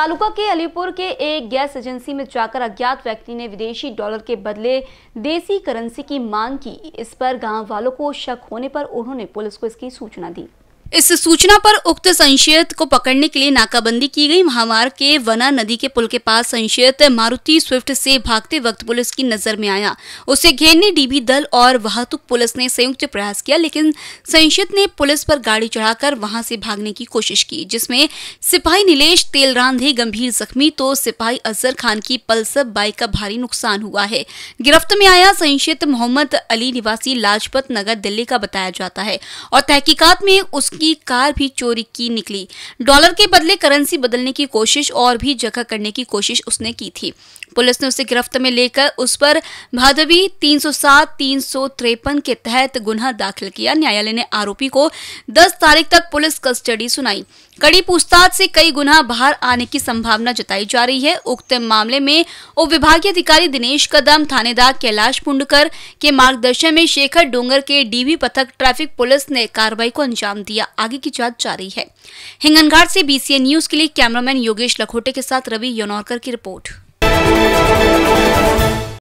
तालुका के अलीपुर के एक गैस एजेंसी में जाकर अज्ञात व्यक्ति ने विदेशी डॉलर के बदले देसी करेंसी की मांग की इस पर गांव वालों को शक होने पर उन्होंने पुलिस को इसकी सूचना दी इस सूचना पर उक्त संशयित को पकड़ने के लिए नाकाबंदी की गई महामार्ग के वना नदी के पुल के पास संशयित मारुति स्विफ्ट से भागते वक्त पुलिस की नजर में आया उसे घेरने डीबी दल और वाहतुक पुलिस ने संयुक्त प्रयास किया लेकिन संशयित ने पुलिस पर गाड़ी चढ़ाकर वहां से भागने की कोशिश की जिसमें सिपाही तेल तेलरांधे गंभीर जख्मी तो सिपाही अजहर खान की पल्सर बाइक का भारी नुकसान हुआ है गिरफ्त में आया संशयित मोहम्मद अली निवासी लाजपत नगर दिल्ली का बताया जाता है और तहकीकात में उस की कार भी चोरी की निकली डॉलर के बदले करेंसी बदलने की कोशिश और भी जगह करने की कोशिश उसने की थी पुलिस ने उसे गिरफ्त में लेकर उस पर भादवी 307 353 के तहत गुना दाखिल किया न्यायालय ने आरोपी को 10 तारीख तक पुलिस कस्टडी सुनाई कड़ी पूछताछ से कई गुना बाहर आने की संभावना जताई जा रही है उक्त मामले में उप विभागीय अधिकारी दिनेश कदम थानेदार कैलाश पुंडकर के मार्गदर्शन में शेखर डोंगर के डीवी पथक ट्रैफिक पुलिस ने कार्रवाई को अंजाम दिया आगे की जांच जारी है हिंगनघाट से बीसीएन न्यूज के लिए कैमरामैन योगेश लखोटे के साथ रवि योनौरकर की रिपोर्ट